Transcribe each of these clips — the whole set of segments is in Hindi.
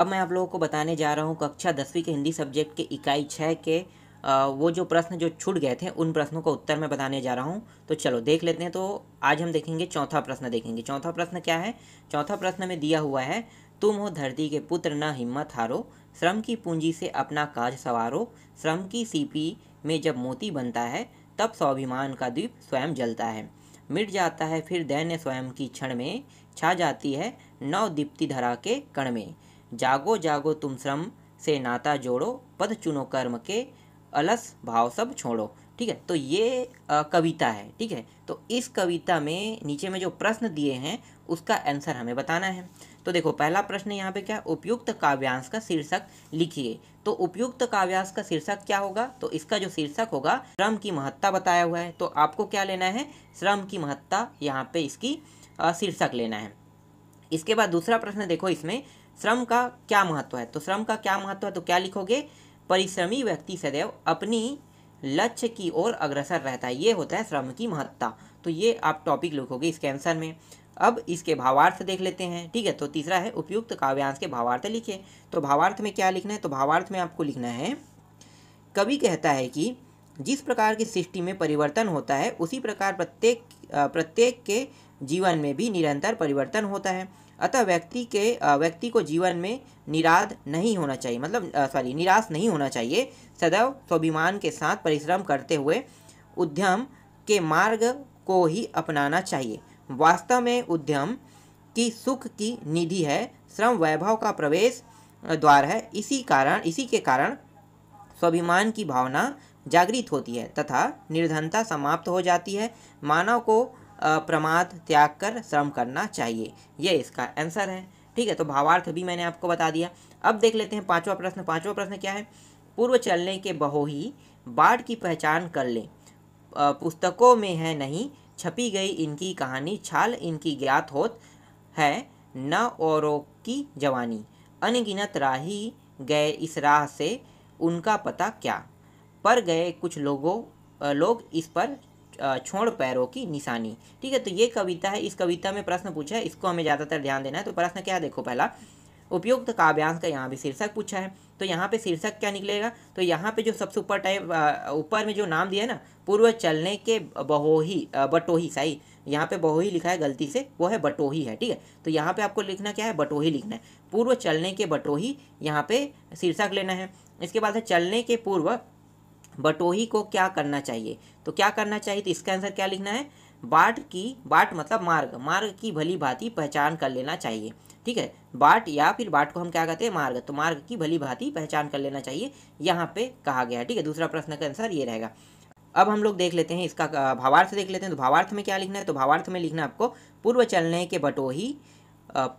अब मैं आप लोगों को बताने जा रहा हूँ कक्षा दसवीं के हिंदी सब्जेक्ट के इकाई छः के वो जो प्रश्न जो छूट गए थे उन प्रश्नों का उत्तर मैं बताने जा रहा हूँ तो चलो देख लेते हैं तो आज हम देखेंगे चौथा प्रश्न देखेंगे चौथा प्रश्न क्या है चौथा प्रश्न में दिया हुआ है तुम हो धरती के पुत्र न हिम्मत हारो श्रम की पूंजी से अपना काज संवारो श्रम की सीपी में जब मोती बनता है तब स्वाभिमान का द्वीप स्वयं जलता है मिट जाता है फिर दैन्य स्वयं की क्षण में छा जाती है नव दीप्ति धरा के कण में जागो जागो तुम श्रम से नाता जोड़ो पद चुनो कर्म के अलस भाव सब छोड़ो ठीक है तो ये आ, कविता है ठीक है तो इस कविता में नीचे में जो प्रश्न दिए हैं उसका आंसर हमें बताना है तो देखो पहला प्रश्न यहाँ पे क्या उपयुक्त काव्यांश का शीर्षक लिखिए तो उपयुक्त काव्यांश का शीर्षक क्या होगा तो इसका जो शीर्षक होगा श्रम की महत्ता बताया हुआ है तो आपको क्या लेना है श्रम की महत्ता यहाँ पे इसकी शीर्षक लेना है इसके बाद दूसरा प्रश्न देखो इसमें श्रम का क्या महत्व है तो श्रम का क्या महत्व है तो क्या लिखोगे परिश्रमी व्यक्ति सदैव अपनी लक्ष्य की ओर अग्रसर रहता है ये होता है श्रम की महत्ता तो ये आप टॉपिक लिखोगे इसके आंसर में अब इसके भावार्थ देख लेते हैं ठीक है तो तीसरा है उपयुक्त काव्यांश के भावार्थ लिखे तो भावार्थ में क्या लिखना है तो भावार्थ में आपको लिखना है कवि कहता है कि जिस प्रकार की सृष्टि में परिवर्तन होता है उसी प्रकार प्रत्येक प्रत्येक के जीवन में भी निरंतर परिवर्तन होता है अतः व्यक्ति के व्यक्ति को जीवन में निराध नहीं होना चाहिए मतलब सॉरी निराश नहीं होना चाहिए सदैव स्वाभिमान के साथ परिश्रम करते हुए उद्यम के मार्ग को ही अपनाना चाहिए वास्तव में उद्यम की सुख की निधि है श्रम वैभव का प्रवेश द्वार है इसी कारण इसी के कारण स्वाभिमान की भावना जागृत होती है तथा निर्धनता समाप्त हो जाती है मानव को प्रमाद त्याग कर श्रम करना चाहिए यह इसका आंसर है ठीक है तो भावार्थ भी मैंने आपको बता दिया अब देख लेते हैं पांचवा प्रश्न पांचवा प्रश्न क्या है पूर्व चलने के बहोही बाढ़ की पहचान कर लें पुस्तकों में है नहीं छपी गई इनकी कहानी छाल इनकी ज्ञात होत है न औरों की जवानी अनगिनत राही गए इस राह से उनका पता क्या पर गए कुछ लोगों लोग इस पर छोड़ पैरों की निशानी ठीक है तो ये कविता है इस कविता में प्रश्न पूछा है इसको हमें ज़्यादातर ध्यान देना है तो प्रश्न क्या देखो पहला उपयुक्त काव्यांश का यहाँ भी शीर्षक पूछा है तो यहाँ पे शीर्षक क्या निकलेगा तो यहाँ पे जो सबसे ऊपर टाइप ऊपर में जो नाम दिया है ना पूर्व चलने के बहोही बटोही सही यहाँ पे बहोही लिखा है गलती से वो है बटोही है ठीक है तो यहाँ पे आपको लिखना क्या है बटोही लिखना है पूर्व चलने के बटोही यहाँ पे शीर्षक लेना है इसके बाद है चलने के पूर्व बटोही को क्या करना चाहिए तो क्या करना चाहिए तो इसका आंसर क्या लिखना है बाट की बाट मतलब मार्ग मार्ग की भली भांति पहचान कर लेना चाहिए ठीक है बाट या फिर बाट को हम क्या कहते हैं मार्ग तो मार्ग की भली भांति पहचान कर लेना चाहिए यहाँ पे कहा गया है ठीक है दूसरा प्रश्न का आंसर ये रहेगा अब हम लोग देख लेते हैं इसका भावार्थ देख लेते हैं तो भावार्थ में क्या लिखना है तो भावार्थ में लिखना आपको पूर्व चलने के बटोही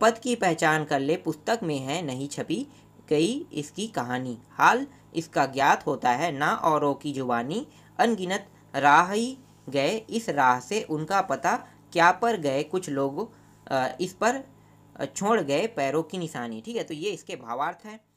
पद की पहचान कर ले पुस्तक में है नहीं छपी गई इसकी कहानी हाल इसका ज्ञात होता है ना औरों की जुबानी अनगिनत राह ही गए इस राह से उनका पता क्या पर गए कुछ लोग इस पर छोड़ गए पैरों की निशानी ठीक है तो ये इसके भावार्थ हैं